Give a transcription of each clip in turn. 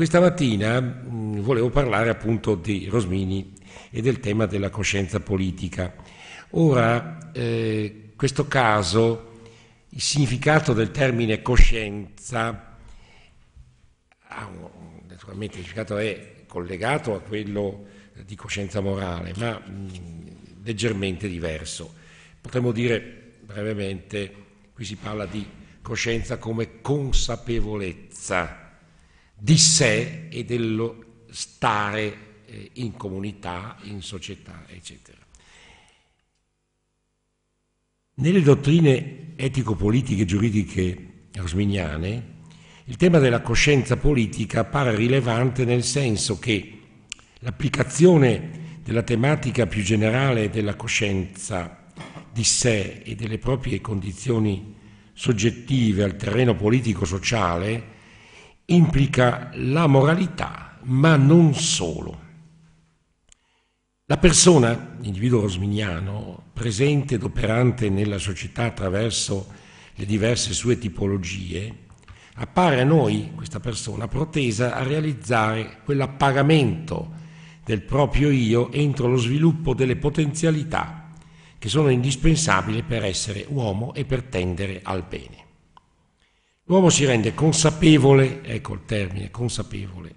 Questa mattina mh, mm, volevo parlare appunto di Rosmini e del tema della coscienza politica. Ora, eh, questo caso, il significato del termine coscienza, naturalmente il significato è collegato a quello di coscienza morale, ma mh, mm, leggermente diverso. Potremmo dire brevemente, qui si parla di coscienza come consapevolezza di sé e dello stare eh, in comunità, in società, eccetera. Nelle dottrine etico-politiche e giuridiche rosmignane, il tema della coscienza politica appare rilevante nel senso che l'applicazione della tematica più generale della coscienza di sé e delle proprie condizioni soggettive al terreno politico-sociale implica la moralità, ma non solo. La persona, l'individuo rosminiano, presente ed operante nella società attraverso le diverse sue tipologie, appare a noi, questa persona, protesa a realizzare quell'appagamento del proprio io entro lo sviluppo delle potenzialità che sono indispensabili per essere uomo e per tendere al bene. L'uomo si rende consapevole, ecco il termine, consapevole,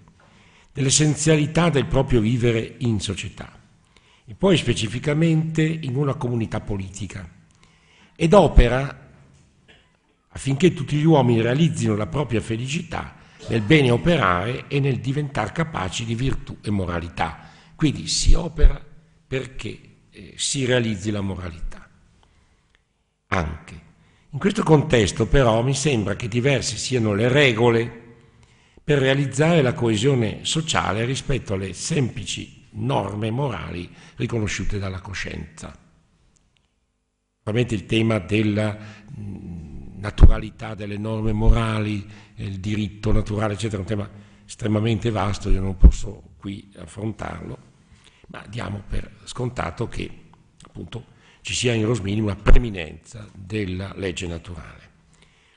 dell'essenzialità del proprio vivere in società e poi specificamente in una comunità politica ed opera affinché tutti gli uomini realizzino la propria felicità nel bene operare e nel diventare capaci di virtù e moralità. Quindi si opera perché eh, si realizzi la moralità. Anche in questo contesto però mi sembra che diverse siano le regole per realizzare la coesione sociale rispetto alle semplici norme morali riconosciute dalla coscienza. Ovviamente il tema della naturalità delle norme morali, il diritto naturale, eccetera, è un tema estremamente vasto, io non posso qui affrontarlo, ma diamo per scontato che appunto ci sia in Rosmini una preminenza della legge naturale.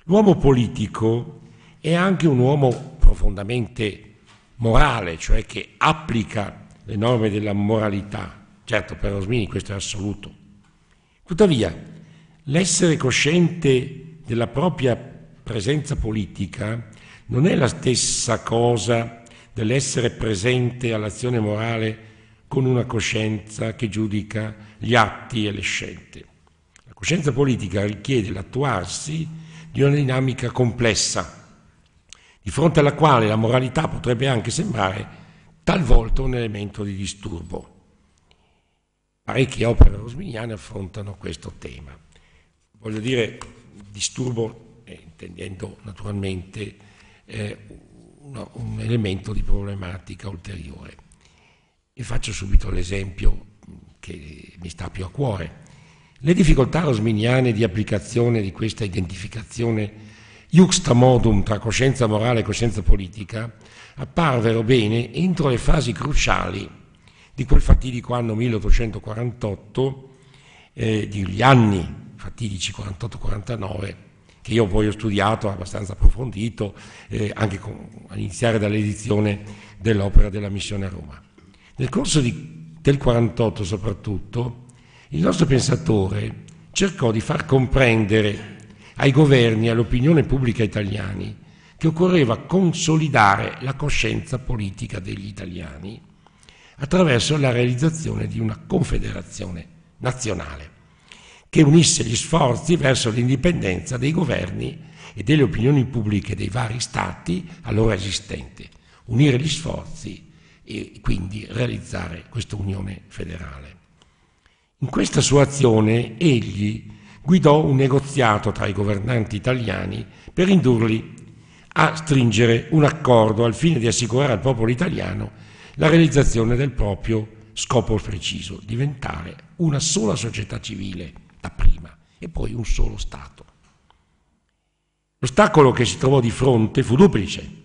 L'uomo politico è anche un uomo profondamente morale, cioè che applica le norme della moralità. Certo, per Rosmini questo è assoluto. Tuttavia, l'essere cosciente della propria presenza politica non è la stessa cosa dell'essere presente all'azione morale con una coscienza che giudica gli atti e le scelte. La coscienza politica richiede l'attuarsi di una dinamica complessa, di fronte alla quale la moralità potrebbe anche sembrare talvolta un elemento di disturbo. Parecchie opere rosminiane affrontano questo tema. Voglio dire disturbo, eh, intendendo naturalmente eh, un elemento di problematica ulteriore. Vi faccio subito l'esempio che mi sta più a cuore. Le difficoltà rosminiane di applicazione di questa identificazione juxtamodum tra coscienza morale e coscienza politica apparvero bene entro le fasi cruciali di quel fatidico anno 1848, eh, degli anni fatidici 48-49, che io poi ho studiato abbastanza approfondito, eh, anche con, a iniziare dall'edizione dell'opera della missione a Roma. Nel corso di, del 48 soprattutto, il nostro pensatore cercò di far comprendere ai governi e all'opinione pubblica italiani che occorreva consolidare la coscienza politica degli italiani attraverso la realizzazione di una confederazione nazionale che unisse gli sforzi verso l'indipendenza dei governi e delle opinioni pubbliche dei vari stati allora esistenti, unire gli sforzi e quindi realizzare questa unione federale. In questa sua azione egli guidò un negoziato tra i governanti italiani per indurli a stringere un accordo al fine di assicurare al popolo italiano la realizzazione del proprio scopo preciso, diventare una sola società civile dapprima e poi un solo Stato. L'ostacolo che si trovò di fronte fu duplice.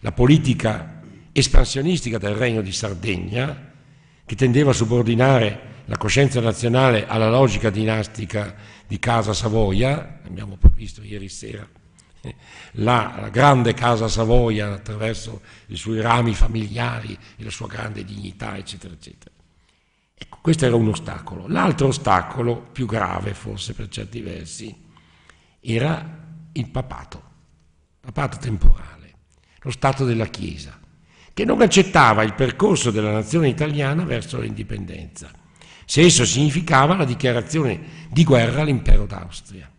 La politica espansionistica del Regno di Sardegna, che tendeva a subordinare la coscienza nazionale alla logica dinastica di Casa Savoia, abbiamo visto ieri sera eh, la, grande Casa Savoia attraverso i suoi rami familiari e la sua grande dignità, eccetera, eccetera. Ecco, questo era un ostacolo. L'altro ostacolo, più grave forse per certi versi, era il papato, papato temporale, lo stato della Chiesa che non accettava il percorso della nazione italiana verso l'indipendenza, se esso significava la dichiarazione di guerra all'impero d'Austria.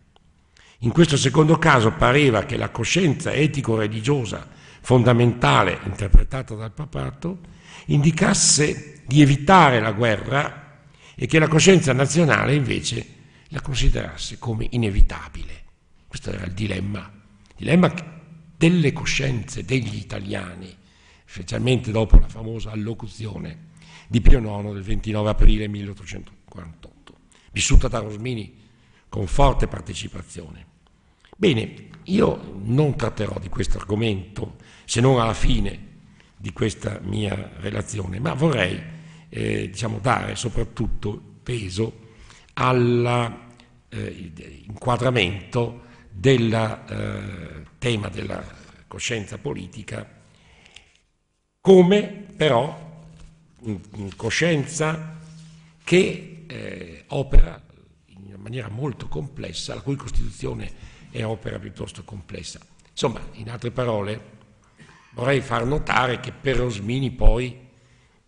In questo secondo caso pareva che la coscienza etico-religiosa fondamentale interpretata dal papato indicasse di evitare la guerra e che la coscienza nazionale invece la considerasse come inevitabile. Questo era il dilemma, il dilemma delle coscienze degli italiani specialmente dopo la famosa allocuzione di Pio IX del 29 aprile 1848, vissuta da Rosmini con forte partecipazione. Bene, io non tratterò di questo argomento se non alla fine di questa mia relazione, ma vorrei eh, diciamo, dare soprattutto peso all'inquadramento eh, del eh, tema della coscienza politica come però in coscienza che eh, opera in maniera molto complessa, la cui Costituzione è opera piuttosto complessa. Insomma, in altre parole, vorrei far notare che per Rosmini poi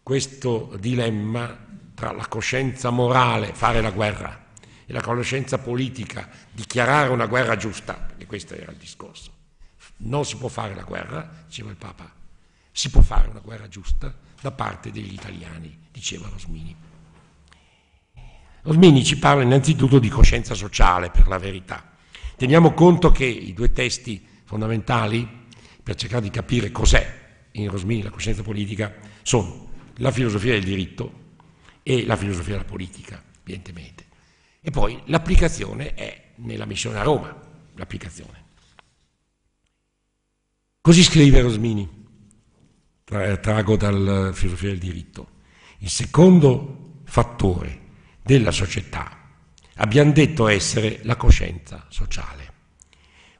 questo dilemma tra la coscienza morale, fare la guerra, e la coscienza politica, dichiarare una guerra giusta, e questo era il discorso. Non si può fare la guerra, diceva il Papa, si può fare una guerra giusta da parte degli italiani, diceva Rosmini. Rosmini ci parla innanzitutto di coscienza sociale, per la verità. Teniamo conto che i due testi fondamentali per cercare di capire cos'è in Rosmini la coscienza politica sono la filosofia del diritto e la filosofia della politica, evidentemente. E poi l'applicazione è nella missione a Roma, l'applicazione. Così scrive Rosmini. Eh, trago dalla eh, filosofia del diritto. Il secondo fattore della società abbiamo detto essere la coscienza sociale,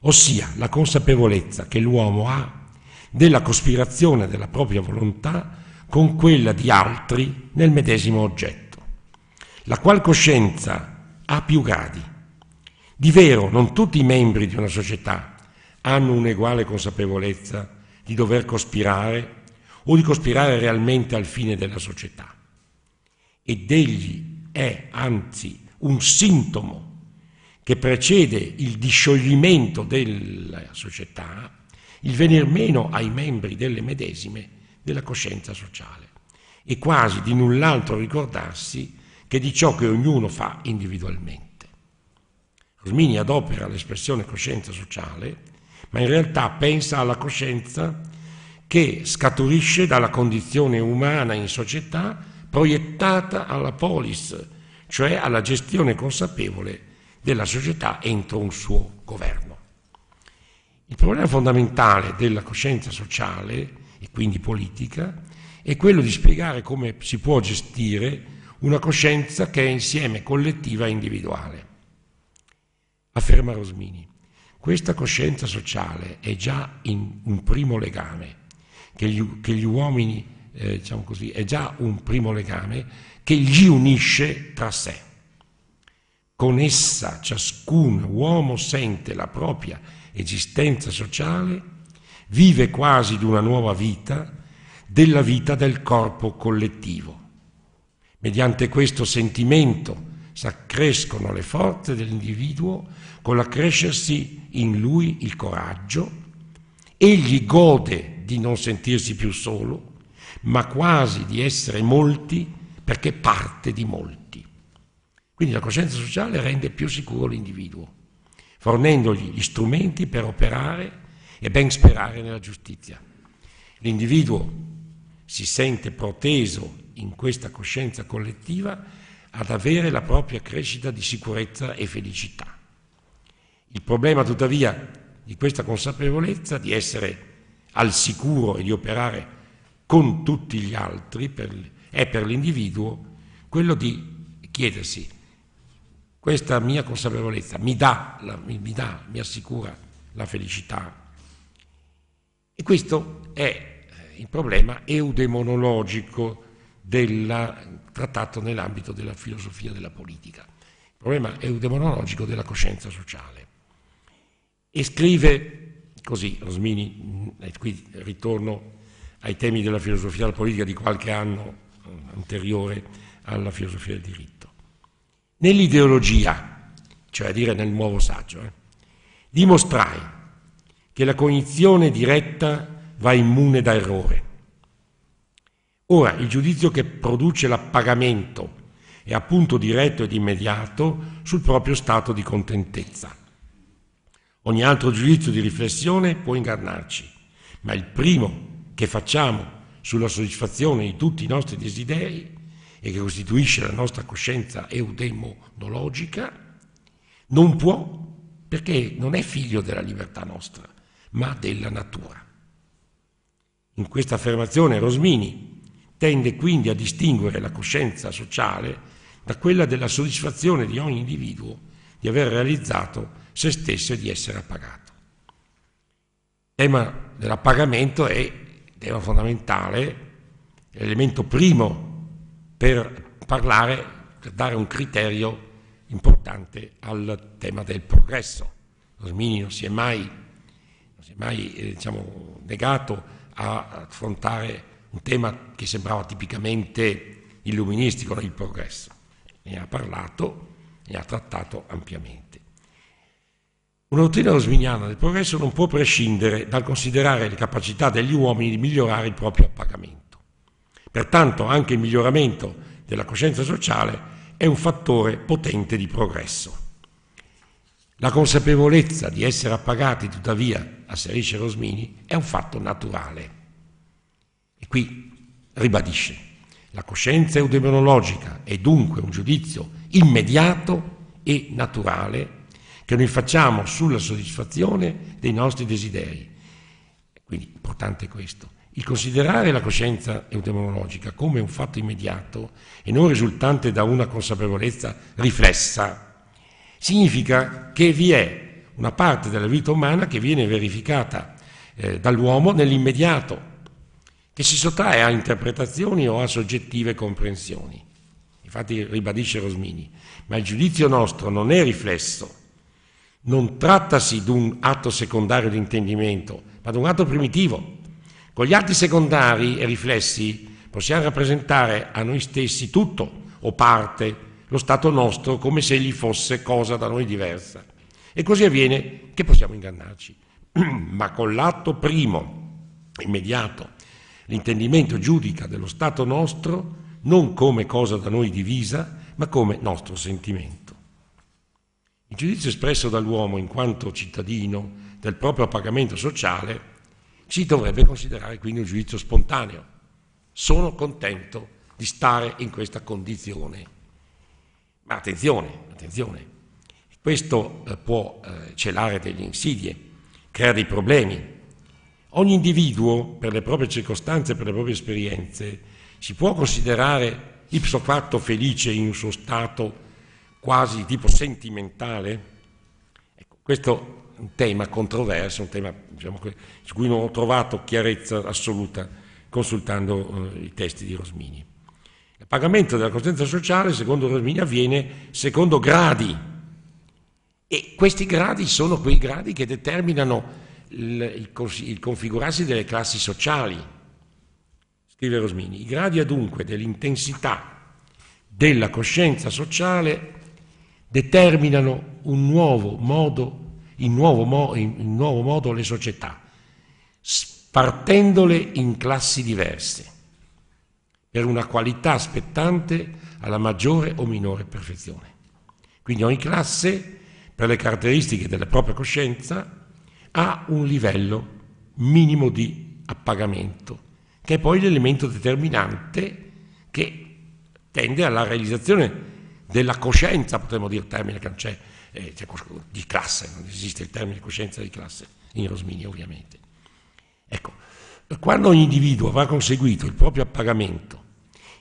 ossia la consapevolezza che l'uomo ha della cospirazione della propria volontà con quella di altri nel medesimo oggetto, la qual coscienza ha più gradi. Di vero, non tutti i membri di una società hanno un'eguale consapevolezza di dover cospirare o di cospirare realmente al fine della società. Ed egli è anzi un sintomo che precede il discioglimento della società, il venir meno ai membri delle medesime della coscienza sociale e quasi di null'altro ricordarsi che di ciò che ognuno fa individualmente. Rosmini adopera l'espressione coscienza sociale, ma in realtà pensa alla coscienza che scaturisce dalla condizione umana in società proiettata alla polis, cioè alla gestione consapevole della società entro un suo governo. Il problema fondamentale della coscienza sociale e quindi politica è quello di spiegare come si può gestire una coscienza che è insieme collettiva e individuale. Afferma Rosmini, questa coscienza sociale è già in un primo legame che gli, che gli uomini, eh, diciamo così, è già un primo legame che gli unisce tra sé. Con essa ciascun uomo sente la propria esistenza sociale, vive quasi di una nuova vita, della vita del corpo collettivo. Mediante questo sentimento s'accrescono le forze dell'individuo con l'accrescersi in lui il coraggio, egli gode di non sentirsi più solo, ma quasi di essere molti perché parte di molti. Quindi la coscienza sociale rende più sicuro l'individuo, fornendogli gli strumenti per operare e ben sperare nella giustizia. L'individuo si sente proteso in questa coscienza collettiva ad avere la propria crescita di sicurezza e felicità. Il problema tuttavia di questa consapevolezza di essere al sicuro e di operare con tutti gli altri per, è per l'individuo quello di chiedersi questa mia consapevolezza mi dà, la, mi, mi, dà, mi assicura la felicità. E questo è eh, il problema eudemonologico del trattato nell'ambito della filosofia della politica, il problema eudemonologico della coscienza sociale. E scrive Così Rosmini, e qui ritorno ai temi della filosofia della politica di qualche anno eh, anteriore alla filosofia del diritto. Nell'ideologia, cioè a dire nel nuovo saggio, eh, dimostrai che la cognizione diretta va immune da errore. Ora, il giudizio che produce l'appagamento è appunto diretto ed immediato sul proprio stato di contentezza Ogni altro giudizio di riflessione può ingannarci, ma il primo che facciamo sulla soddisfazione di tutti i nostri desideri e che costituisce la nostra coscienza eudemonologica, non può perché non è figlio della libertà nostra, ma della natura. In questa affermazione Rosmini tende quindi a distinguere la coscienza sociale da quella della soddisfazione di ogni individuo di aver realizzato se stesso e di essere appagato. Il tema dell'appagamento è il tema fondamentale, l'elemento primo per parlare, per dare un criterio importante al tema del progresso. Rosmini non si è mai, non si è mai eh, diciamo, negato a affrontare un tema che sembrava tipicamente illuministico, il progresso. Ne ha parlato, ne ha trattato ampiamente. Una dottrina rosminiana del progresso non può prescindere dal considerare le capacità degli uomini di migliorare il proprio appagamento. Pertanto anche il miglioramento della coscienza sociale è un fattore potente di progresso. La consapevolezza di essere appagati, tuttavia, asserisce Rosmini, è un fatto naturale. E qui ribadisce, la coscienza eudemonologica è dunque un giudizio immediato e naturale che noi facciamo sulla soddisfazione dei nostri desideri. Quindi importante questo. Il considerare la coscienza eutemologica come un fatto immediato e non risultante da una consapevolezza riflessa, significa che vi è una parte della vita umana che viene verificata eh, dall'uomo nell'immediato, che si sottrae a interpretazioni o a soggettive comprensioni. Infatti ribadisce Rosmini, ma il giudizio nostro non è riflesso, non trattasi di un atto secondario di intendimento, ma di un atto primitivo. Con gli atti secondari e riflessi possiamo rappresentare a noi stessi tutto o parte, lo stato nostro, come se egli fosse cosa da noi diversa. E così avviene che possiamo ingannarci. ma con l'atto primo, immediato, l'intendimento giudica dello stato nostro non come cosa da noi divisa, ma come nostro sentimento. Il giudizio espresso dall'uomo in quanto cittadino del proprio pagamento sociale si dovrebbe considerare quindi un giudizio spontaneo. Sono contento di stare in questa condizione. Ma attenzione, attenzione, questo eh, può eh, celare delle insidie, crea dei problemi. Ogni individuo, per le proprie circostanze, per le proprie esperienze, si può considerare ipso fatto felice in un suo stato quasi di tipo sentimentale? Ecco, questo è un tema controverso, un tema diciamo, su cui non ho trovato chiarezza assoluta consultando eh, i testi di Rosmini. Il pagamento della coscienza sociale, secondo Rosmini, avviene secondo gradi e questi gradi sono quei gradi che determinano il, il, il configurarsi delle classi sociali. Scrive Rosmini, i gradi adunque dell'intensità della coscienza sociale determinano un nuovo modo, in nuovo, mo, in nuovo modo le società, spartendole in classi diverse, per una qualità aspettante alla maggiore o minore perfezione. Quindi ogni classe, per le caratteristiche della propria coscienza, ha un livello minimo di appagamento, che è poi l'elemento determinante che tende alla realizzazione della coscienza, potremmo dire il termine che non c'è, eh, cioè, di classe, non esiste il termine coscienza di classe in Rosmini ovviamente. Ecco, quando ogni individuo avrà conseguito il proprio appagamento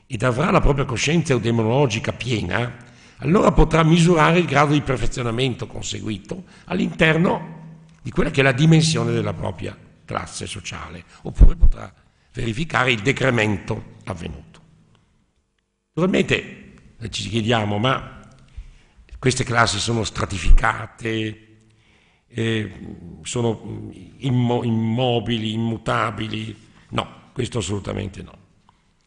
ed avrà la propria coscienza eudemonologica piena, allora potrà misurare il grado di perfezionamento conseguito all'interno di quella che è la dimensione della propria classe sociale, oppure potrà verificare il decremento avvenuto. Naturalmente noi eh, ci chiediamo, ma queste classi sono stratificate, eh, sono mm, immo- immobili, immutabili? No, questo assolutamente no.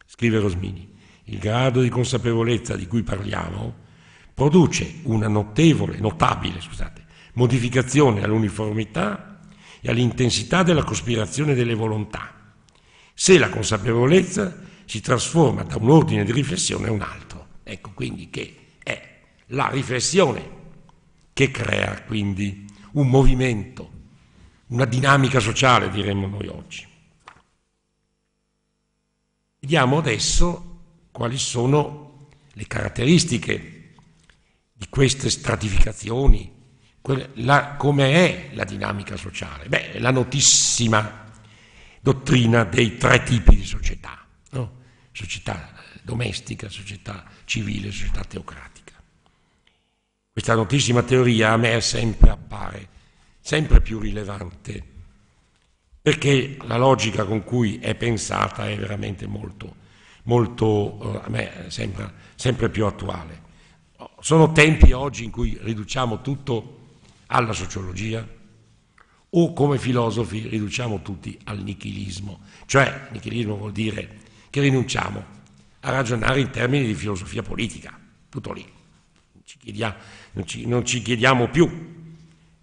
Scrive Rosmini, il grado di consapevolezza di cui parliamo produce una notevole, notabile, scusate, modificazione all'uniformità e all'intensità della cospirazione delle volontà, se la consapevolezza si trasforma da un ordine di riflessione a un altro. Ecco quindi che è la riflessione che crea quindi un movimento, una dinamica sociale diremmo noi oggi. Vediamo adesso quali sono le caratteristiche di queste stratificazioni, la, come è la dinamica sociale. Beh, la notissima dottrina dei tre tipi di società, no? società domestica, società civile, società teocratica. Questa notissima teoria a me sempre appare sempre più rilevante perché la logica con cui è pensata è veramente molto, molto eh, a me sembra sempre più attuale. Sono tempi oggi in cui riduciamo tutto alla sociologia o come filosofi riduciamo tutti al nichilismo, cioè nichilismo vuol dire che rinunciamo a ragionare in termini di filosofia politica. Tutto lì. Non ci chiediamo, non ci, non ci chiediamo più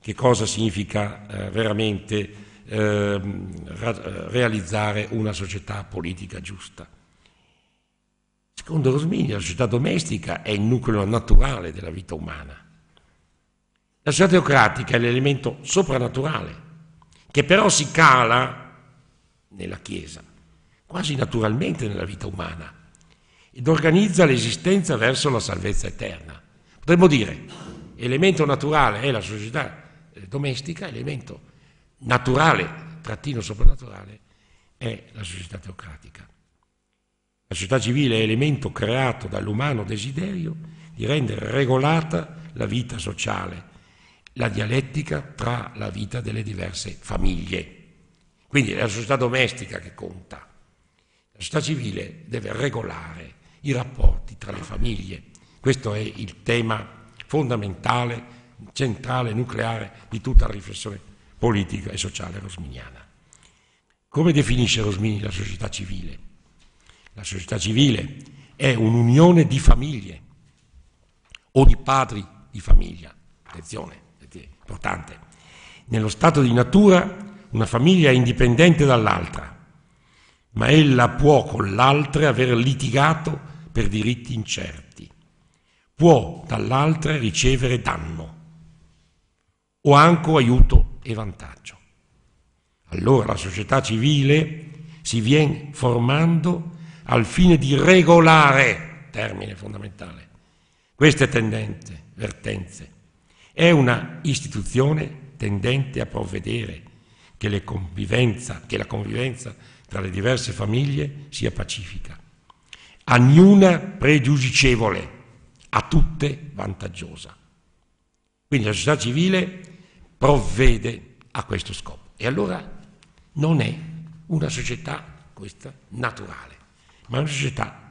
che cosa significa eh, veramente ehm, eh, ra- realizzare una società politica giusta. Secondo Rosmini la società domestica è il nucleo naturale della vita umana. La società teocratica è l'elemento soprannaturale, che però si cala nella Chiesa, quasi naturalmente nella vita umana, ed organizza l'esistenza verso la salvezza eterna. Potremmo dire, elemento naturale è la società eh, domestica, elemento naturale, trattino soprannaturale, è la società teocratica. La società civile è elemento creato dall'umano desiderio di rendere regolata la vita sociale, la dialettica tra la vita delle diverse famiglie. Quindi è la società domestica che conta. La società civile deve regolare i rapporti tra le famiglie. Questo è il tema fondamentale, centrale, nucleare di tutta la riflessione politica e sociale rosminiana. Come definisce Rosmini la società civile? La società civile è un'unione di famiglie o di padri di famiglia. Attenzione, è importante. Nello stato di natura una famiglia è indipendente dall'altra, ma ella può con l'altra aver litigato per diritti incerti. Può dall'altra ricevere danno o anche aiuto e vantaggio. Allora la società civile si viene formando al fine di regolare, termine fondamentale, queste tendenze, vertenze. È una istituzione tendente a provvedere che, che la convivenza tra le diverse famiglie sia pacifica a niuna pregiudicevole, a tutte vantaggiosa. Quindi la società civile provvede a questo scopo. E allora non è una società, questa, naturale, ma una società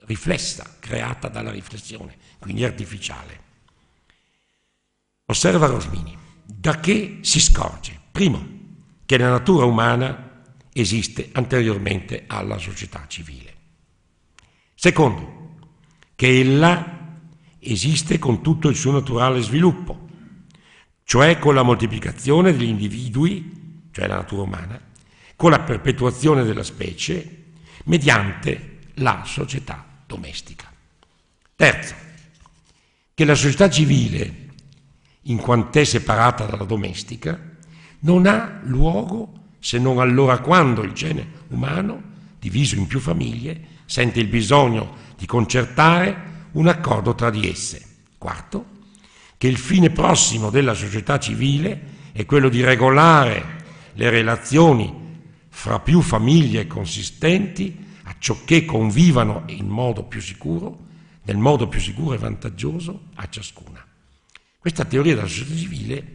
riflessa, creata dalla riflessione, quindi artificiale. Osserva Rosmini, da che si scorge? Primo, che la natura umana esiste anteriormente alla società civile. Secondo, che ella esiste con tutto il suo naturale sviluppo, cioè con la moltiplicazione degli individui, cioè la natura umana, con la perpetuazione della specie mediante la società domestica. Terzo, che la società civile, in quant'è separata dalla domestica, non ha luogo se non allora quando il genere umano, diviso in più famiglie, sente il bisogno di concertare un accordo tra di esse. Quarto, che il fine prossimo della società civile è quello di regolare le relazioni fra più famiglie consistenti a ciò che convivano in modo più sicuro, nel modo più sicuro e vantaggioso a ciascuna. Questa teoria della società civile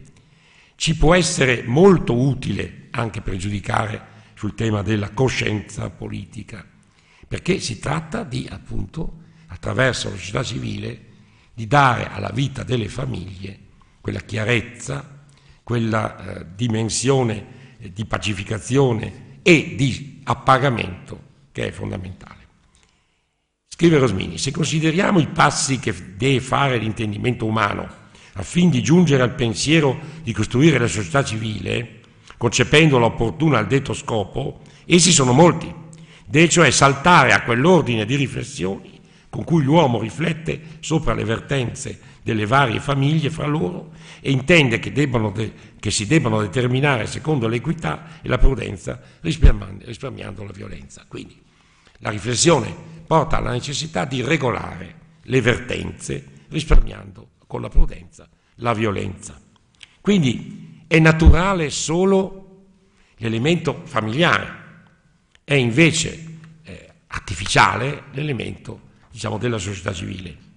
ci può essere molto utile anche per giudicare sul tema della coscienza politica perché si tratta di, appunto, attraverso la società civile, di dare alla vita delle famiglie quella chiarezza, quella eh, dimensione eh, di pacificazione e di appagamento che è fondamentale. Scrive Rosmini, se consideriamo i passi che deve fare l'intendimento umano affin di giungere al pensiero di costruire la società civile, concependola opportuna al detto scopo, essi sono molti deve cioè saltare a quell'ordine di riflessioni con cui l'uomo riflette sopra le vertenze delle varie famiglie fra loro e intende che, de- che si debbano determinare secondo l'equità e la prudenza risparmiando, risparmiando la violenza. Quindi la riflessione porta alla necessità di regolare le vertenze risparmiando con la prudenza la violenza. Quindi è naturale solo l'elemento familiare, è invece eh, artificiale l'elemento diciamo, della società civile.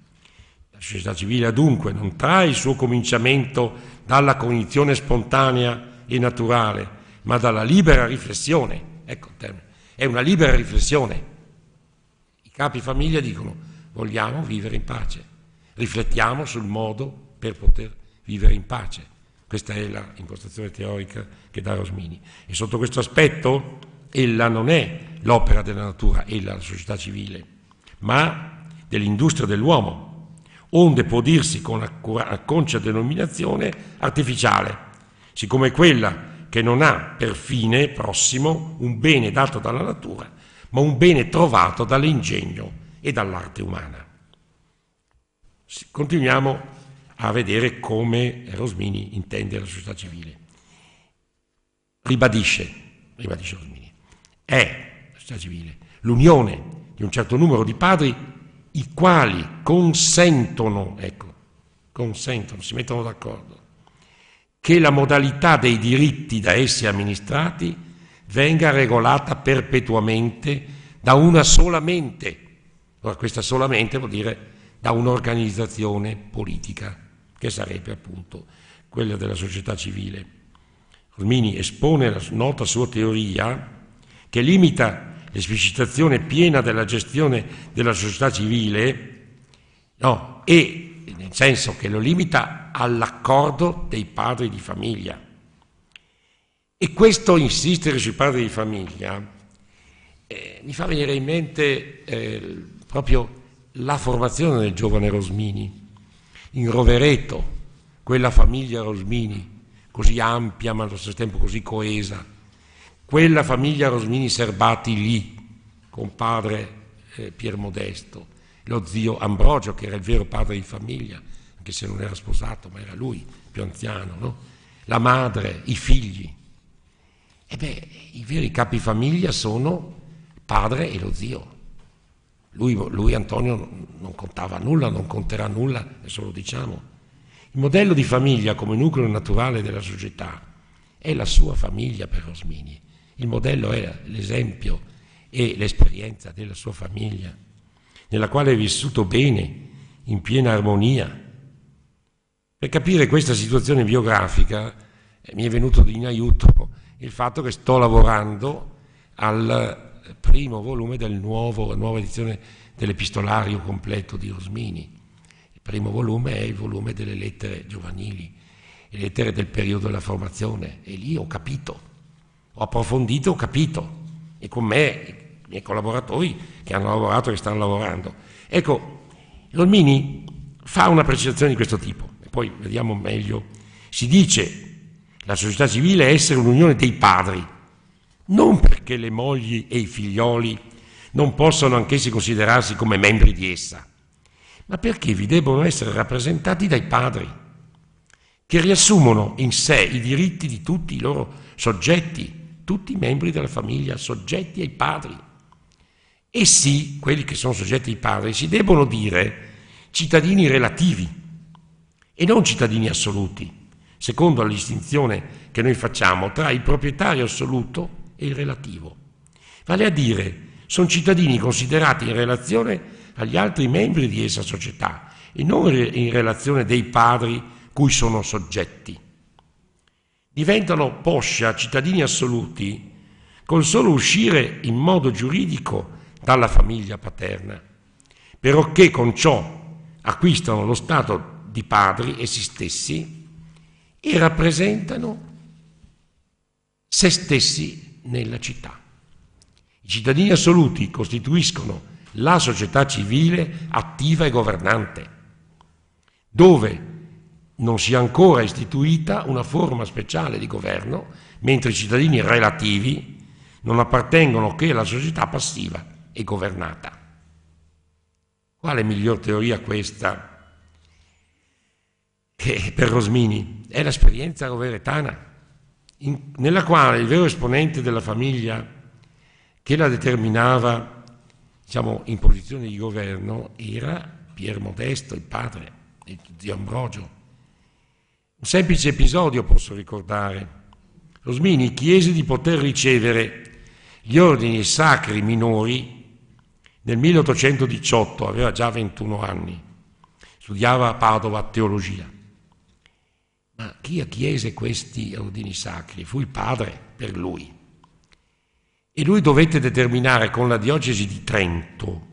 La società civile dunque non trae il suo cominciamento dalla cognizione spontanea e naturale, ma dalla libera riflessione. Ecco il termine, è una libera riflessione. I capi famiglia dicono vogliamo vivere in pace, riflettiamo sul modo per poter vivere in pace. Questa è l'impostazione teorica che dà Rosmini. E sotto questo aspetto Ella non è l'opera della natura, ella la società civile, ma dell'industria dell'uomo, onde può dirsi con acconcia denominazione artificiale, siccome quella che non ha per fine prossimo un bene dato dalla natura, ma un bene trovato dall'ingegno e dall'arte umana. Continuiamo a vedere come Rosmini intende la società civile. Ribadisce, ribadisce Rosmini è la società civile, l'unione di un certo numero di padri, i quali consentono, ecco, consentono, si mettono d'accordo, che la modalità dei diritti da essi amministrati venga regolata perpetuamente da una sola mente. Allora, questa sola mente vuol dire da un'organizzazione politica, che sarebbe appunto quella della società civile. Olmini espone la nota sua teoria che limita l'esplicitazione piena della gestione della società civile, no, e nel senso che lo limita all'accordo dei padri di famiglia. E questo insistere sui padri di famiglia eh, mi fa venire in mente eh, proprio la formazione del giovane Rosmini, in Rovereto, quella famiglia Rosmini, così ampia ma allo stesso tempo così coesa quella famiglia Rosmini Serbati lì, con padre eh, Pier Modesto, lo zio Ambrogio, che era il vero padre di famiglia, anche se non era sposato, ma era lui più anziano, no? la madre, i figli. E beh, i veri capi famiglia sono il padre e lo zio. Lui, lui Antonio non contava nulla, non conterà nulla, adesso lo diciamo. Il modello di famiglia come nucleo naturale della società è la sua famiglia per Rosmini il modello era l'esempio e l'esperienza della sua famiglia, nella quale è vissuto bene, in piena armonia. Per capire questa situazione biografica eh, mi è venuto in aiuto il fatto che sto lavorando al primo volume della nuova edizione dell'epistolario completo di Rosmini. Il primo volume è il volume delle lettere giovanili, le lettere del periodo della formazione e lì ho capito ho approfondito, ho capito e con me, i miei collaboratori che hanno lavorato e che stanno lavorando. Ecco, Lolmini fa una precisazione di questo tipo, e poi vediamo meglio. Si dice la società civile è essere un'unione dei padri, non perché le mogli e i figlioli non possano anch'essi considerarsi come membri di essa, ma perché vi debbono essere rappresentati dai padri, che riassumono in sé i diritti di tutti i loro soggetti tutti i membri della famiglia soggetti ai padri. Essi, quelli che sono soggetti ai padri si debbono dire cittadini relativi e non cittadini assoluti, secondo la distinzione che noi facciamo tra il proprietario assoluto e il relativo. Vale a dire, sono cittadini considerati in relazione agli altri membri di essa società e non in relazione dei padri cui sono soggetti diventano poscia cittadini assoluti col solo uscire in modo giuridico dalla famiglia paterna, perché con ciò acquistano lo stato di padri essi stessi e rappresentano se stessi nella città. I cittadini assoluti costituiscono la società civile attiva e governante, dove non sia ancora istituita una forma speciale di governo, mentre i cittadini relativi non appartengono che alla società passiva e governata. Quale miglior teoria questa che per Rosmini? È l'esperienza roveretana, in, nella quale il vero esponente della famiglia che la determinava diciamo, in posizione di governo era Pier Modesto, il padre, il zio Ambrogio un semplice episodio posso ricordare. Rosmini chiese di poter ricevere gli ordini sacri minori nel 1818, aveva già 21 anni, studiava a Padova teologia. Ma chi chiese questi ordini sacri? Fu il padre per lui. E lui dovette determinare con la diocesi di Trento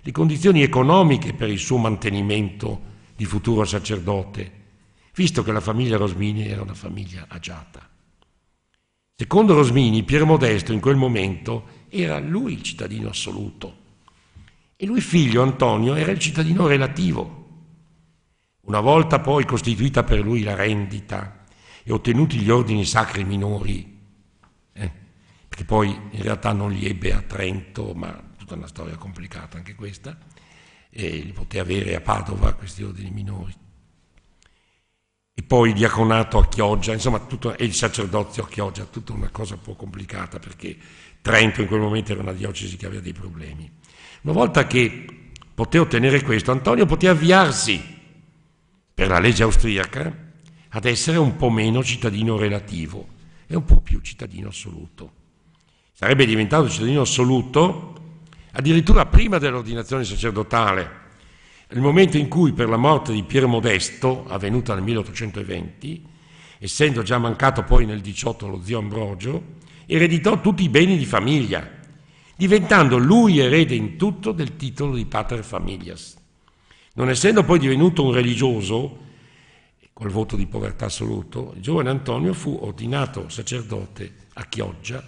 le condizioni economiche per il suo mantenimento di futuro sacerdote visto che la famiglia Rosmini era una famiglia agiata. Secondo Rosmini, Pier Modesto in quel momento era lui il cittadino assoluto e lui figlio Antonio era il cittadino relativo. Una volta poi costituita per lui la rendita e ottenuti gli ordini sacri minori, eh, perché poi in realtà non li ebbe a Trento, ma tutta una storia complicata anche questa, e li poté avere a Padova questi ordini minori e poi il diaconato a Chioggia, insomma, tutto, e il sacerdozio a Chioggia, tutta una cosa un po' complicata perché Trento in quel momento era una diocesi che aveva dei problemi. Una volta che poté ottenere questo, Antonio poté avviarsi per la legge austriaca ad essere un po' meno cittadino relativo e un po' più cittadino assoluto. Sarebbe diventato cittadino assoluto addirittura prima dell'ordinazione sacerdotale, nel momento in cui per la morte di Piero Modesto, avvenuta nel 1820, essendo già mancato poi nel 18 lo zio Ambrogio, ereditò tutti i beni di famiglia, diventando lui erede in tutto del titolo di pater familias. Non essendo poi divenuto un religioso, col voto di povertà assoluto, il giovane Antonio fu ordinato sacerdote a Chioggia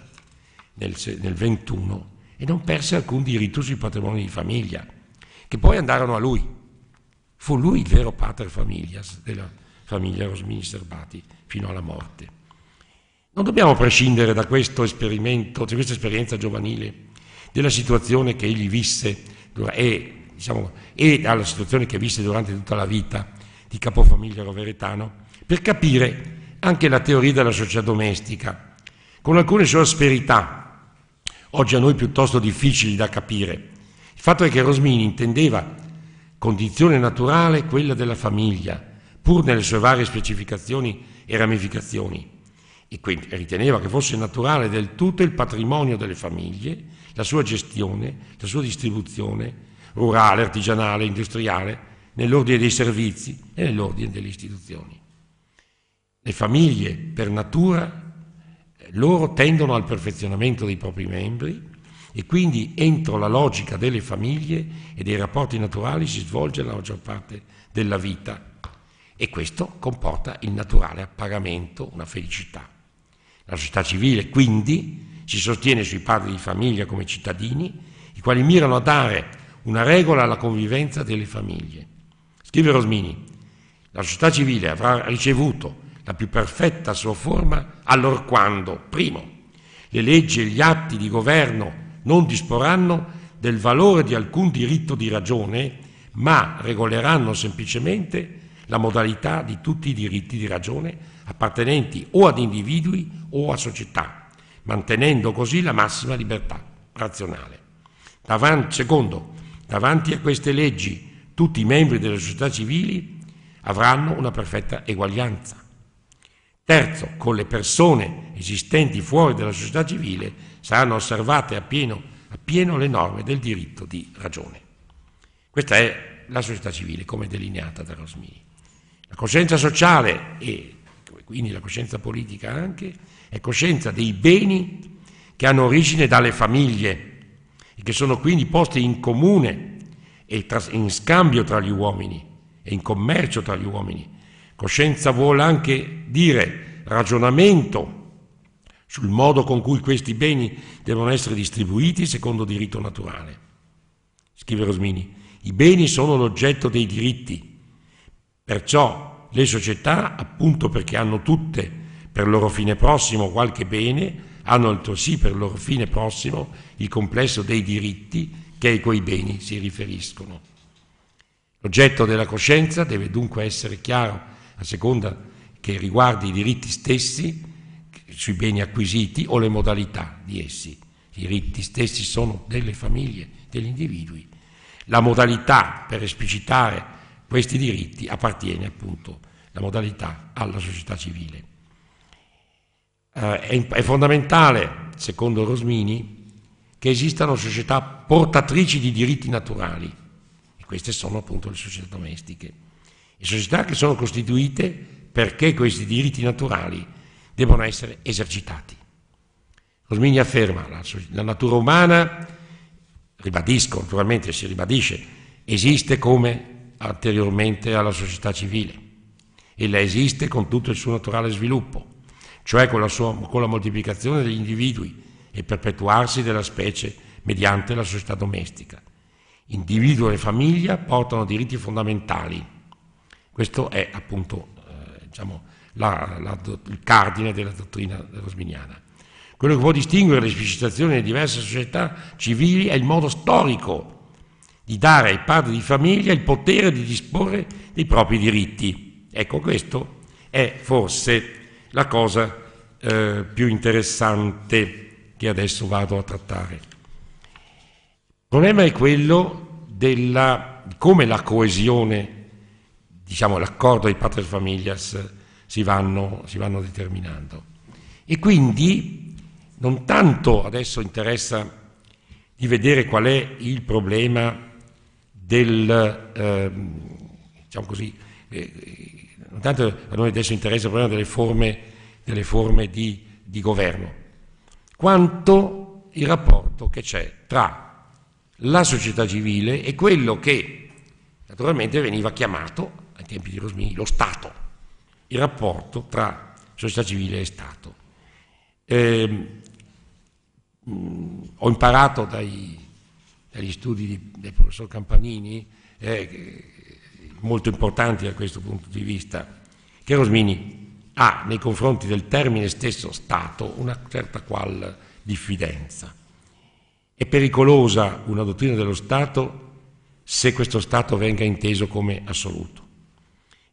nel, nel 21 e non perse alcun diritto sui patrimoni di famiglia, che poi andarono a lui. Fu lui il vero pater familias della famiglia Rosmini Serbati fino alla morte. Non dobbiamo prescindere da questo esperimento, da questa esperienza giovanile, della situazione che egli visse e, diciamo, e dalla situazione che visse durante tutta la vita di capofamiglia roveretano, per capire anche la teoria della società domestica, con alcune sue asperità, oggi a noi piuttosto difficili da capire. Il fatto è che Rosmini intendeva Condizione naturale quella della famiglia, pur nelle sue varie specificazioni e ramificazioni, e quindi riteneva che fosse naturale del tutto il patrimonio delle famiglie, la sua gestione, la sua distribuzione rurale, artigianale, industriale, nell'ordine dei servizi e nell'ordine delle istituzioni. Le famiglie, per natura, loro tendono al perfezionamento dei propri membri, e quindi entro la logica delle famiglie e dei rapporti naturali si svolge la maggior parte della vita e questo comporta il naturale appagamento, una felicità. La società civile quindi si sostiene sui padri di famiglia come cittadini, i quali mirano a dare una regola alla convivenza delle famiglie. Scrive Rosmini, la società civile avrà ricevuto la più perfetta sua forma allorquando, primo, le leggi e gli atti di governo non disporranno del valore di alcun diritto di ragione, ma regoleranno semplicemente la modalità di tutti i diritti di ragione appartenenti o ad individui o a società, mantenendo così la massima libertà razionale. Davanti, secondo, davanti a queste leggi tutti i membri delle società civili avranno una perfetta eguaglianza. Terzo, con le persone esistenti fuori dalla società civile saranno osservate appieno, appieno le norme del diritto di ragione. Questa è la società civile come delineata da Rosmini. La coscienza sociale e quindi la coscienza politica anche è coscienza dei beni che hanno origine dalle famiglie e che sono quindi posti in comune e in scambio tra gli uomini e in commercio tra gli uomini. Coscienza vuole anche dire ragionamento sul modo con cui questi beni devono essere distribuiti secondo diritto naturale. Scrive Rosmini, i beni sono l'oggetto dei diritti, perciò le società, appunto perché hanno tutte per loro fine prossimo qualche bene, hanno altresì per loro fine prossimo il complesso dei diritti che ai quei beni si riferiscono. L'oggetto della coscienza deve dunque essere chiaro, a seconda che riguardi i diritti stessi, sui beni acquisiti o le modalità di essi. I diritti stessi sono delle famiglie, degli individui. La modalità per esplicitare questi diritti appartiene appunto la modalità alla società civile. Eh, è, è fondamentale, secondo Rosmini, che esistano società portatrici di diritti naturali, e queste sono appunto le società domestiche, e società che sono costituite perché questi diritti naturali devono essere esercitati. Cosmini afferma la, natura umana, ribadisco, naturalmente si ribadisce, esiste come anteriormente alla società civile. Ella esiste con tutto il suo naturale sviluppo, cioè con la, sua, con la moltiplicazione degli individui e perpetuarsi della specie mediante la società domestica. Individuo e famiglia portano diritti fondamentali. Questo è appunto eh, diciamo, la, la, il cardine della dottrina rosminiana. Quello che può distinguere le specificazioni delle diverse società civili è il modo storico di dare ai padri di famiglia il potere di disporre dei propri diritti. Ecco, questo è forse la cosa eh, più interessante che adesso vado a trattare. Il problema è quello della, di come la coesione, diciamo l'accordo dei patri familias, si vanno, si vanno determinando. E quindi non tanto adesso interessa di vedere qual è il problema del, eh, diciamo così, eh, eh, non tanto a noi adesso interessa il problema delle forme, delle forme di, di governo, quanto il rapporto che c'è tra la società civile e quello che naturalmente veniva chiamato ai tempi di Rosmini lo Stato il rapporto tra società civile e Stato. Eh, mh, mm, ho imparato dai, dagli studi di, del professor Campanini, eh, molto importanti da questo punto di vista, che Rosmini ha nei confronti del termine stesso Stato una certa qual diffidenza. È pericolosa una dottrina dello Stato se questo Stato venga inteso come assoluto.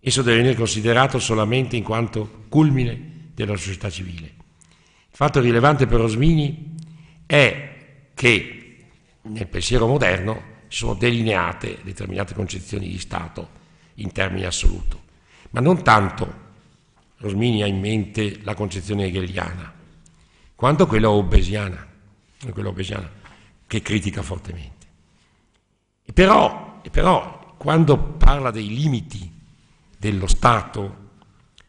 Esso deve venire considerato solamente in quanto culmine della società civile. Il fatto rilevante per Osmini è che nel pensiero moderno si sono delineate determinate concezioni di Stato in termini assoluto. ma non tanto Rosmini ha in mente la concezione hegeliana, quanto quella obesiana, quella obesiana che critica fortemente. E però, e però, quando parla dei limiti dello Stato.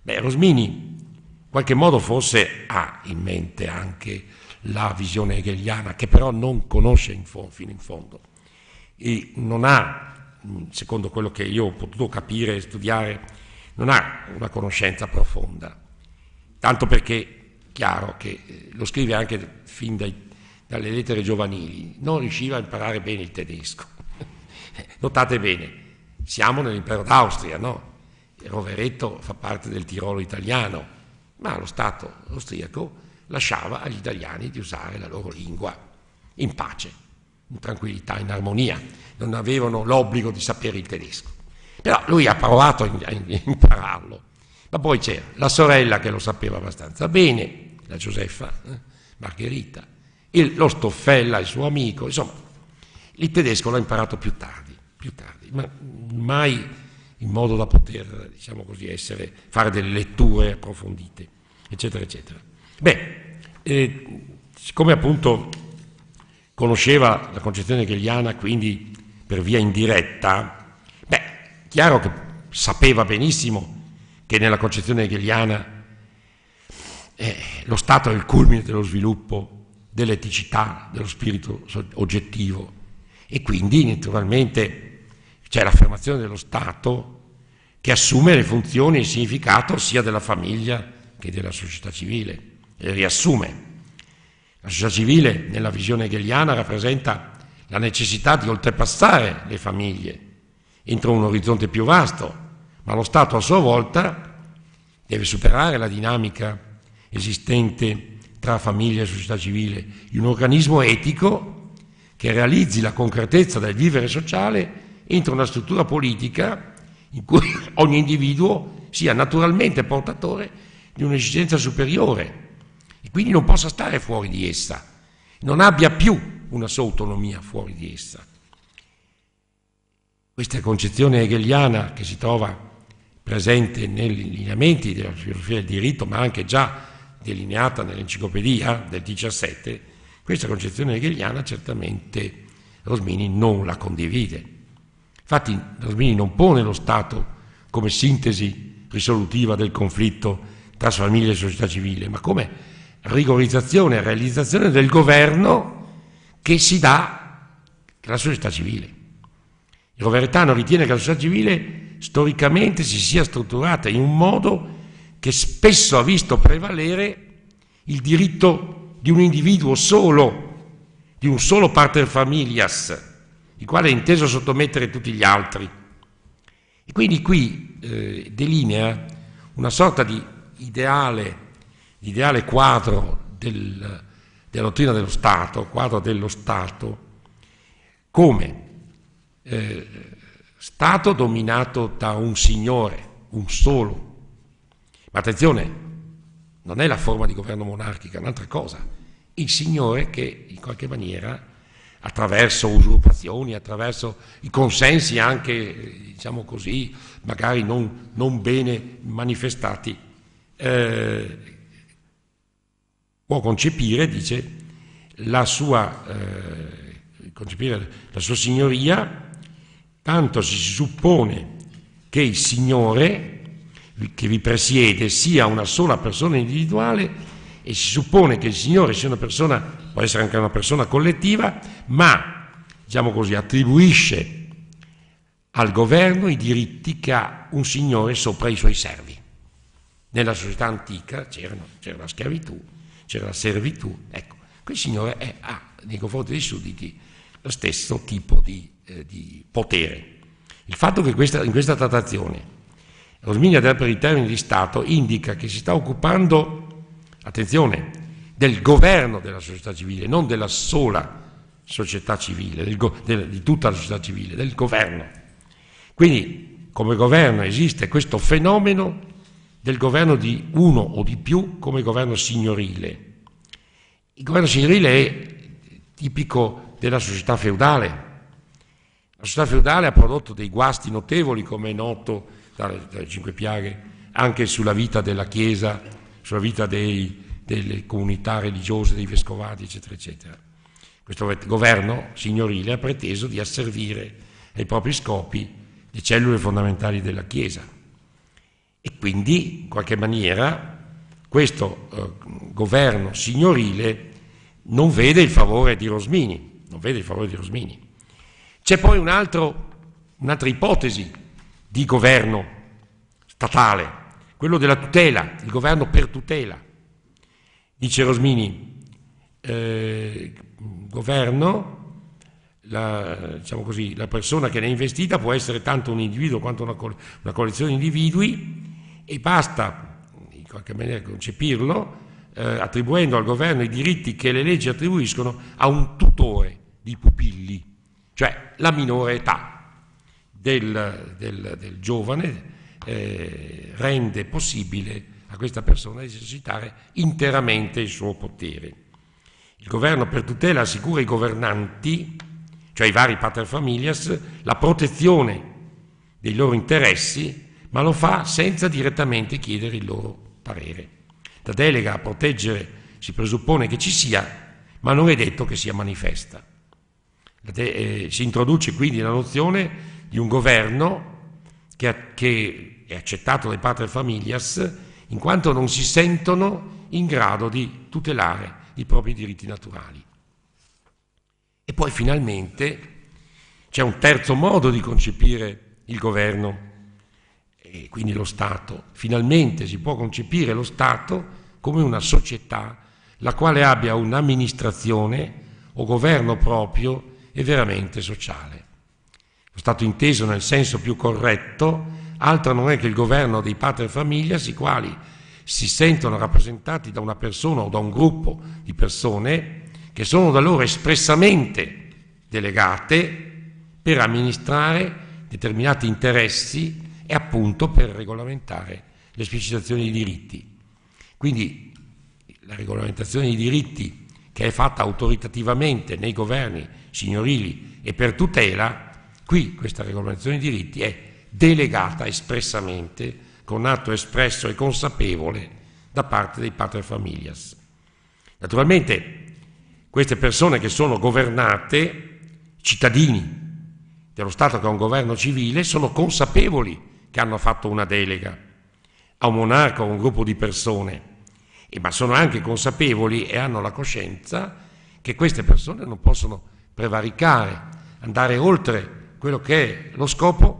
Beh, Rosmini in qualche modo forse ha in mente anche la visione hegeliana, che però non conosce in fondo, fino in fondo. E non ha, secondo quello che io ho potuto capire e studiare, non ha una conoscenza profonda. Tanto perché è chiaro che eh, lo scrive anche fin dai, dalle lettere giovanili, non riusciva a imparare bene il tedesco. Notate bene, siamo nell'impero d'Austria, no? Rovereto fa parte del Tirolo italiano, ma lo Stato austriaco lasciava agli italiani di usare la loro lingua in pace, in tranquillità, in armonia. Non avevano l'obbligo di sapere il tedesco. Però lui ha provato a impararlo. Ma poi c'era la sorella che lo sapeva abbastanza bene, la Giuseppa eh, Margherita, il, lo Stoffella, il suo amico, insomma, il tedesco l'ha imparato più tardi, più tardi, ma mai in modo da poter, diciamo così, essere, fare delle letture approfondite, eccetera, eccetera. Beh, eh, siccome appunto conosceva la concezione hegeliana, quindi per via indiretta, beh, chiaro che sapeva benissimo che nella concezione hegeliana eh, lo Stato è il culmine dello sviluppo, dell'eticità, dello spirito oggettivo e quindi naturalmente c'è l'affermazione dello Stato che assume le funzioni e il significato sia della famiglia che della società civile, e le riassume. La società civile, nella visione hegeliana, rappresenta la necessità di oltrepassare le famiglie entro un orizzonte più vasto, ma lo Stato a sua volta deve superare la dinamica esistente tra famiglia e società civile in un organismo etico che realizzi la concretezza del vivere sociale entro una struttura politica in cui ogni individuo sia naturalmente portatore di un'esigenza superiore e quindi non possa stare fuori di essa, non abbia più una sua autonomia fuori di essa. Questa concezione hegeliana che si trova presente negli lineamenti della filosofia del diritto, ma anche già delineata nell'enciclopedia del 17, questa concezione hegeliana certamente Rosmini non la condivide. Infatti Rasmini non pone lo Stato come sintesi risolutiva del conflitto tra famiglia e società civile, ma come rigorizzazione e realizzazione del governo che si dà alla società civile. Il Roveretano ritiene che la società civile storicamente si sia strutturata in un modo che spesso ha visto prevalere il diritto di un individuo solo, di un solo pater familias, il quale ha inteso sottomettere tutti gli altri. E quindi qui eh, delinea una sorta di ideale, ideale quadro del, della dottrina dello Stato, quadro dello Stato, come eh, Stato dominato da un signore, un solo. Ma attenzione, non è la forma di governo monarchica, è un'altra cosa. Il signore che in qualche maniera attraverso usurpazioni, attraverso i consensi anche, diciamo così, magari non, non bene manifestati, eh, può concepire, dice, la sua, eh, concepire la sua signoria, tanto si suppone che il Signore che vi presiede sia una sola persona individuale e si suppone che il Signore sia una persona può essere anche una persona collettiva, ma diciamo così, attribuisce al governo i diritti che ha un signore sopra i suoi servi. Nella società antica c'era, c'era la schiavitù, c'era la servitù, ecco, quel signore è, ha nei confronti dei sudditi lo stesso tipo di, eh, di potere. Il fatto che questa, in questa trattazione Rosminia del per i termini di Stato indica che si sta occupando, attenzione, del governo della società civile, non della sola società civile, del del, di tutta la società civile, del governo. Quindi come governo esiste questo fenomeno del governo di uno o di più come governo signorile. Il governo signorile è tipico della società feudale. La società feudale ha prodotto dei guasti notevoli, come è noto dalle, dalle cinque piaghe, anche sulla vita della Chiesa, sulla vita dei, delle comunità religiose, dei vescovati, eccetera, eccetera. Questo governo signorile ha preteso di asservire ai propri scopi le cellule fondamentali della Chiesa e quindi, in qualche maniera, questo eh, governo signorile non vede il favore di Rosmini, non vede il favore di Rosmini. C'è poi un altro, un'altra ipotesi di governo statale, quello della tutela, il governo per tutela. Dice Rosmini, eh, governo, la, diciamo così, la, persona che ne è investita può essere tanto un individuo quanto una, co- una collezione di individui e basta in qualche maniera concepirlo eh, attribuendo al governo i diritti che le leggi attribuiscono a un tutore di pupilli, cioè la minore età del, del, del giovane eh, rende possibile a questa persona di esercitare interamente il suo potere. Il governo per tutela assicura ai governanti, cioè ai vari pater familias, la protezione dei loro interessi, ma lo fa senza direttamente chiedere il loro parere. La delega a proteggere si presuppone che ci sia, ma non è detto che sia manifesta. Eh, si introduce quindi la nozione di un governo che, è accettato dai pater familias in quanto non si sentono in grado di tutelare i propri diritti naturali. E poi finalmente c'è un terzo modo di concepire il governo e quindi lo Stato. Finalmente si può concepire lo Stato come una società la quale abbia un'amministrazione o governo proprio e veramente sociale. Lo Stato inteso nel senso più corretto Altra non è che il governo dei padri e famiglia, i quali si sentono rappresentati da una persona o da un gruppo di persone che sono da loro espressamente delegate per amministrare determinati interessi e appunto per regolamentare l'esplicitazione dei diritti. Quindi la regolamentazione dei diritti che è fatta autoritativamente nei governi signorili e per tutela, qui questa regolamentazione dei diritti è delegata espressamente, con atto espresso e consapevole, da parte dei pater familias. Naturalmente, queste persone che sono governate, cittadini dello Stato che ha un governo civile, sono consapevoli che hanno fatto una delega a un monarca o a un gruppo di persone, ma sono anche consapevoli e hanno la coscienza che queste persone non possono prevaricare, andare oltre quello che è lo scopo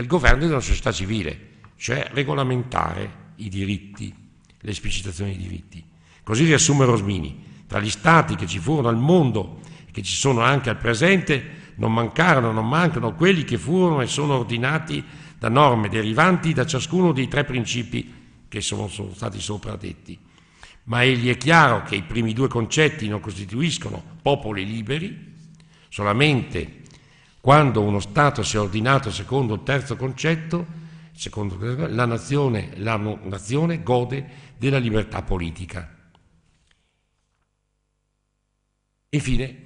del governo e della società civile, cioè regolamentare i diritti, l'esplicitazione dei diritti. Così riassume Rosmini, tra gli stati che ci furono al mondo e che ci sono anche al presente, non mancarono, non mancano quelli che furono e sono ordinati da norme derivanti da ciascuno dei tre principi che sono, sono stati sopra detti. Ma egli è chiaro che i primi due concetti non costituiscono popoli liberi, solamente quando uno Stato si è ordinato secondo il terzo concetto, secondo la nazione, la nazione gode della libertà politica. Infine,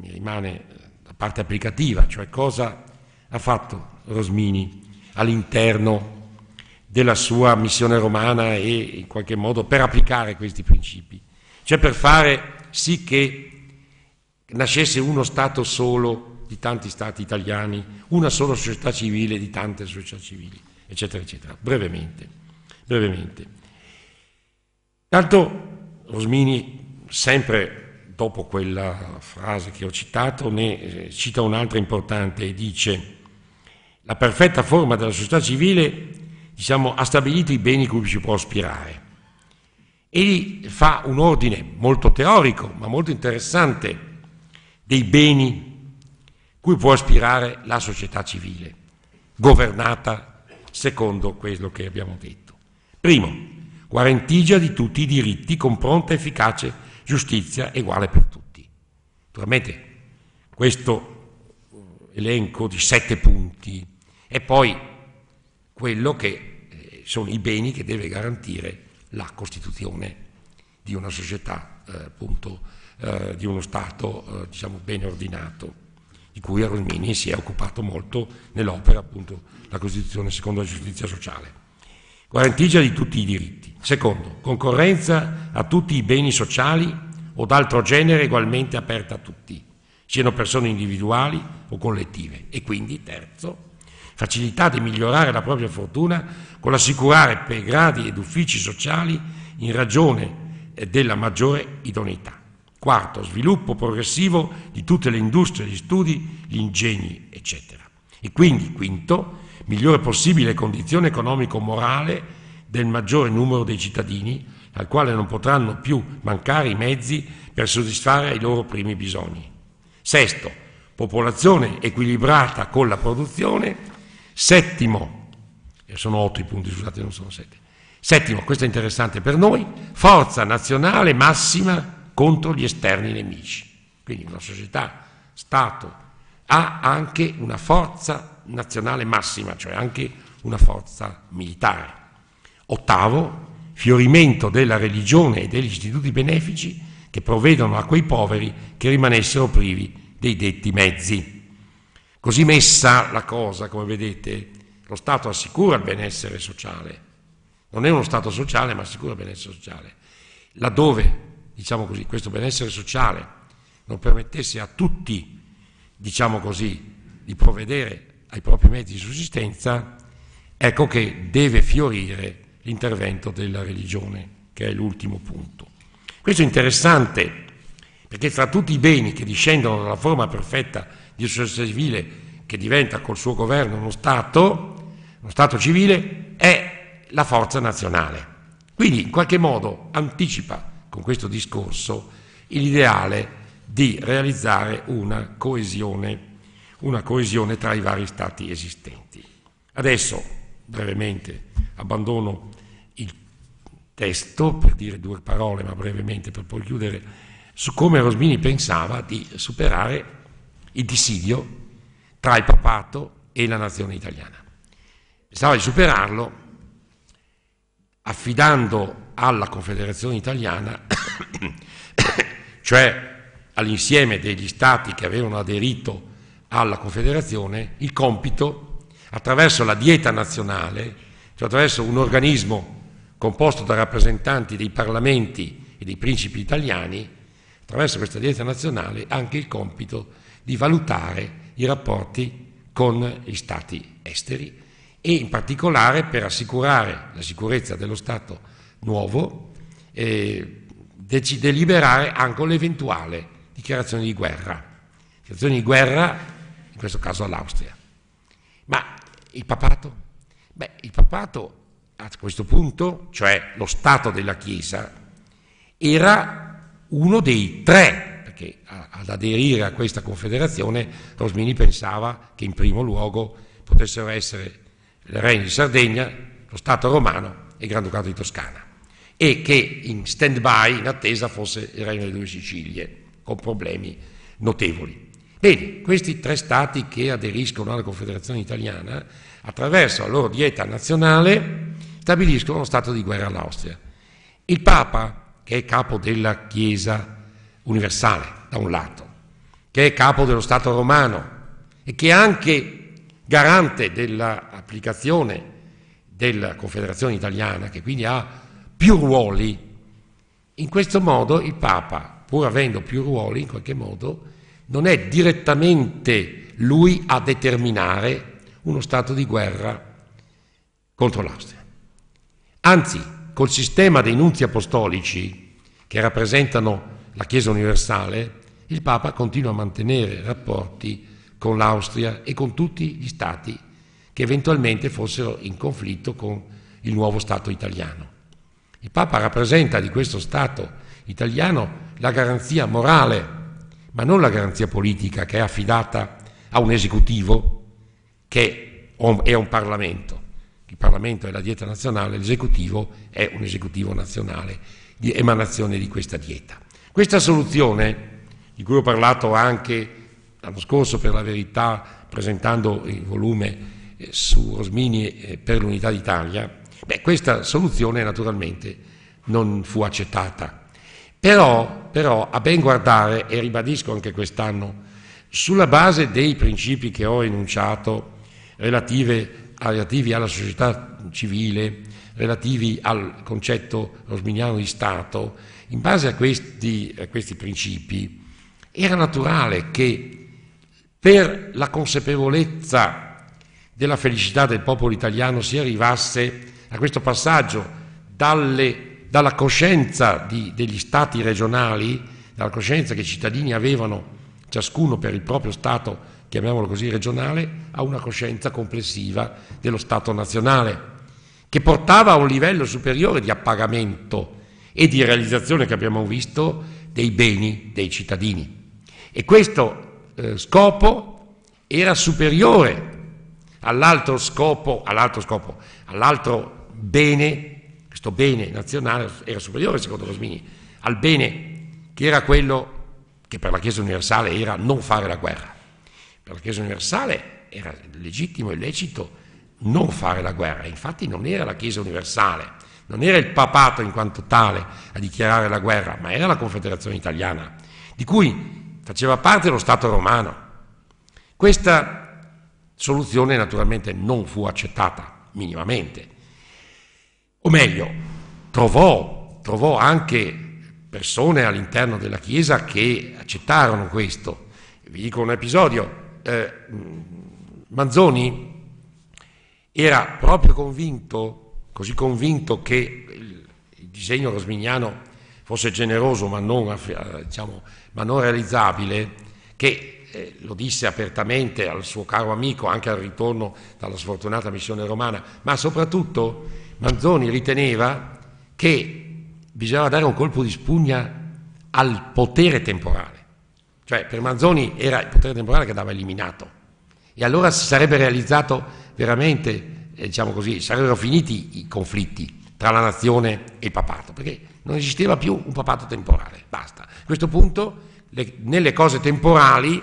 mi rimane la parte applicativa, cioè cosa ha fatto Rosmini all'interno della sua missione romana e in qualche modo per applicare questi principi, cioè per fare sì che nascesse uno Stato solo di tanti stati italiani, una sola società civile di tante società civili, eccetera, eccetera. Brevemente, brevemente. Tanto Rosmini, sempre dopo quella frase che ho citato, ne eh, cita un'altra importante e dice la perfetta forma della società civile diciamo, ha stabilito i beni cui si può aspirare Egli fa un ordine molto teorico ma molto interessante dei beni cui può aspirare la società civile, governata secondo quello che abbiamo detto. Primo, guarentigia di tutti i diritti con pronta, e efficace giustizia uguale per tutti. Naturalmente questo eh, elenco di sette punti e poi quello che eh, sono i beni che deve garantire la Costituzione di una società, eh, appunto, eh, di uno Stato, eh, diciamo, ben ordinato di cui Arolmini si è occupato molto nell'opera appunto La Costituzione secondo la giustizia sociale. Guarentigia di tutti i diritti. Secondo, concorrenza a tutti i beni sociali o d'altro genere ugualmente aperta a tutti, siano persone individuali o collettive. E quindi, terzo, facilità di migliorare la propria fortuna con l'assicurare per gradi ed uffici sociali in ragione della maggiore idoneità. Quarto, sviluppo progressivo di tutte le industrie, gli studi, gli ingegni, eccetera. E quindi, quinto, migliore possibile condizione economico-morale del maggiore numero dei cittadini, al quale non potranno più mancare i mezzi per soddisfare i loro primi bisogni. Sesto, popolazione equilibrata con la produzione. Settimo, sono otto i punti, scusate, non sono sette. Settimo, questo è interessante per noi, forza nazionale massima contro gli esterni nemici. Quindi una società, Stato, ha anche una forza nazionale massima, cioè anche una forza militare. Ottavo, fiorimento della religione e degli istituti benefici che provvedono a quei poveri che rimanessero privi dei detti mezzi. Così messa la cosa, come vedete, lo Stato assicura il benessere sociale. Non è uno Stato sociale, ma assicura il benessere sociale. Laddove diciamo così, questo benessere sociale non permettesse a tutti, diciamo così, di provvedere ai propri mezzi di sussistenza, ecco che deve fiorire l'intervento della religione, che è l'ultimo punto. Questo è interessante perché tra tutti i beni che discendono dalla forma perfetta di società civile che diventa col suo governo uno Stato, uno Stato civile, è la forza nazionale. Quindi in qualche modo anticipa con questo discorso l'ideale di realizzare una coesione, una coesione tra i vari stati esistenti. Adesso, brevemente, abbandono il testo per dire due parole, ma brevemente per poi chiudere, su come Rosmini pensava di superare il dissidio tra il papato e la nazione italiana. Pensava di superarlo affidando alla Confederazione Italiana, cioè all'insieme degli Stati che avevano aderito alla Confederazione, il compito, attraverso la dieta nazionale, cioè attraverso un organismo composto da rappresentanti dei parlamenti e dei principi italiani, attraverso questa dieta nazionale anche il compito di valutare i rapporti con gli stati esteri e in particolare per assicurare la sicurezza dello Stato nuovo e deliberare anche l'eventuale dichiarazione di guerra, dichiarazione di guerra in questo caso all'Austria. Ma il papato? Beh, il papato a questo punto, cioè lo Stato della Chiesa, era uno dei tre, perché ad aderire a questa confederazione Rosmini pensava che in primo luogo potessero essere il Regno di Sardegna, lo Stato romano e il Granducato di Toscana e che in stand-by, in attesa, fosse il Regno delle Due Sicilie, con problemi notevoli. Bene, questi tre stati che aderiscono alla Confederazione Italiana, attraverso la loro dieta nazionale, stabiliscono uno stato di guerra all'Austria. Il Papa, che è capo della Chiesa universale, da un lato, che è capo dello Stato romano e che è anche garante dell'applicazione della Confederazione Italiana, che quindi ha più ruoli. In questo modo il Papa, pur avendo più ruoli, in qualche modo, non è direttamente lui a determinare uno stato di guerra contro l'Austria. Anzi, col sistema dei nunzi apostolici, che rappresentano la Chiesa universale, il Papa continua a mantenere rapporti con l'Austria e con tutti gli stati che eventualmente fossero in conflitto con il nuovo Stato italiano. Il Papa rappresenta di questo Stato italiano la garanzia morale, ma non la garanzia politica che è affidata a un esecutivo che è un Parlamento. Il Parlamento è la dieta nazionale, l'esecutivo è un esecutivo nazionale di emanazione di questa dieta. Questa soluzione, di cui ho parlato anche l'anno scorso per la verità presentando il volume eh, su Rosmini eh, per l'unità d'Italia, Beh, questa soluzione naturalmente non fu accettata. Però, però, a ben guardare, e ribadisco anche quest'anno, sulla base dei principi che ho enunciato relative, relativi alla società civile, relativi al concetto rosminiano di Stato, in base a questi, a questi principi era naturale che per la consapevolezza della felicità del popolo italiano si arrivasse a a questo passaggio dalle, dalla coscienza di, degli stati regionali, dalla coscienza che i cittadini avevano ciascuno per il proprio stato, chiamiamolo così, regionale, a una coscienza complessiva dello stato nazionale, che portava a un livello superiore di appagamento e di realizzazione che abbiamo visto dei beni dei cittadini. E questo eh, scopo era superiore all'altro scopo, all'altro scopo, all'altro bene, questo bene nazionale era superiore secondo Rosmini, al bene che era quello che per la Chiesa universale era non fare la guerra. Per la Chiesa universale era legittimo e lecito non fare la guerra, infatti non era la Chiesa universale, non era il papato in quanto tale a dichiarare la guerra, ma era la Confederazione italiana, di cui faceva parte lo Stato romano. Questa soluzione naturalmente non fu accettata minimamente o meglio, trovò, trovò anche persone all'interno della Chiesa che accettarono questo. Vi dico un episodio. Eh, Manzoni era proprio convinto, così convinto che il, il disegno rosmignano fosse generoso ma non, eh, diciamo, ma non realizzabile, che eh, lo disse apertamente al suo caro amico anche al ritorno dalla sfortunata missione romana, ma soprattutto Manzoni riteneva che bisognava dare un colpo di spugna al potere temporale. Cioè per Manzoni era il potere temporale che andava eliminato e allora si sarebbe realizzato veramente, eh, diciamo così, sarebbero finiti i conflitti tra la nazione e il papato, perché non esisteva più un papato temporale, basta. A questo punto le, nelle cose temporali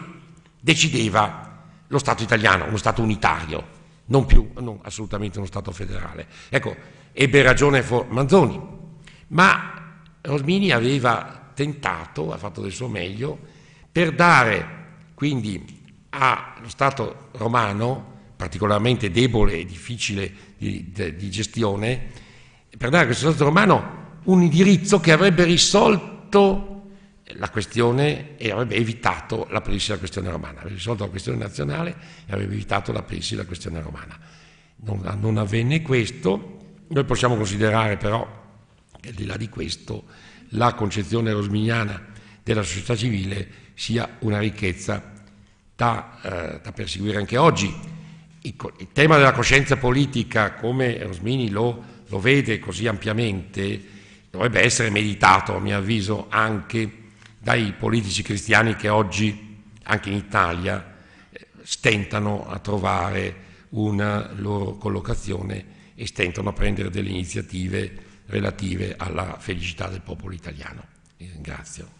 decideva lo Stato italiano, uno Stato unitario, non più non, assolutamente uno Stato federale. Ecco, ebbe ragione Manzoni, ma Rosmini aveva tentato, ha fatto del suo meglio, per dare quindi allo Stato romano, particolarmente debole e difficile di, di, di gestione, per dare a questo Stato romano un indirizzo che avrebbe risolto la questione e avrebbe evitato l'aprirsi alla questione romana, avrebbe risolto la questione nazionale e avrebbe evitato l'aprirsi alla questione romana. Non, non avvenne questo, noi possiamo considerare però che al di là di questo la concezione rosminiana della società civile sia una ricchezza da, eh, da perseguire anche oggi. Il, il, tema della coscienza politica, come Rosmini lo, lo vede così ampiamente, dovrebbe essere meditato, a mio avviso, anche dai politici cristiani che oggi, anche in Italia, stentano a trovare una loro collocazione e stentano a prendere delle iniziative relative alla felicità del popolo italiano. Vi ringrazio.